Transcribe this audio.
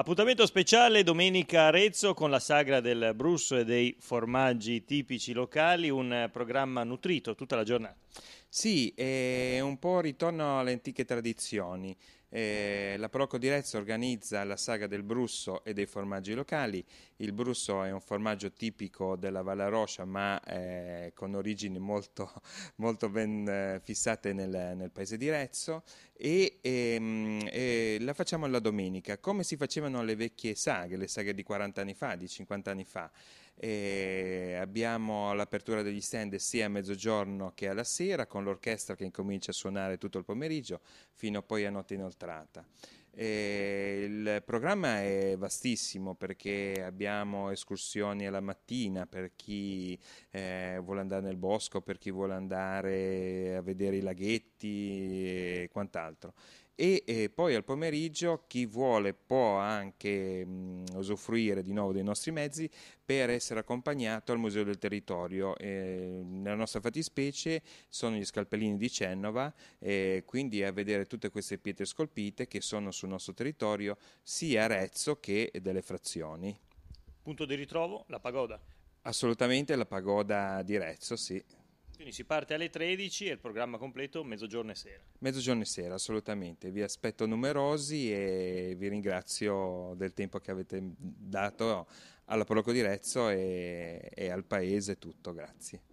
Appuntamento speciale domenica a Arezzo con la sagra del Brusso e dei formaggi tipici locali, un programma nutrito tutta la giornata. Sì, è un po' ritorno alle antiche tradizioni. Eh, la Proco di Rezzo organizza la saga del Brusso e dei formaggi locali. Il Brusso è un formaggio tipico della Vallaroscia, ma eh, con origini molto, molto ben eh, fissate nel, nel, paese di Rezzo. E ehm, la facciamo la domenica, come si facevano le vecchie saghe, le saghe di 40 anni fa, di 50 anni fa. E abbiamo l'apertura degli stand sia a mezzogiorno che alla sera, con l'orchestra che incomincia a suonare tutto il pomeriggio, fino poi a notte inoltrata. E il programma è vastissimo perché abbiamo escursioni alla mattina per chi eh, vuole andare nel bosco, per chi vuole andare a vedere i laghetti e quant'altro e eh, poi al pomeriggio chi vuole può anche mh, mm, usufruire di nuovo dei nostri mezzi per essere accompagnato al Museo del Territorio. Eh, nella nostra fattispecie sono gli scalpellini di Cennova, eh, quindi a vedere tutte queste pietre scolpite che sono sul nostro territorio sia Arezzo che delle frazioni. Punto di ritrovo, la pagoda. Assolutamente la pagoda di Rezzo, sì. Quindi si parte alle 13 e il programma completo mezzogiorno e sera. Mezzogiorno e sera, assolutamente. Vi aspetto numerosi e vi ringrazio del tempo che avete dato alla Proloco di Rezzo e, e al paese tutto. Grazie.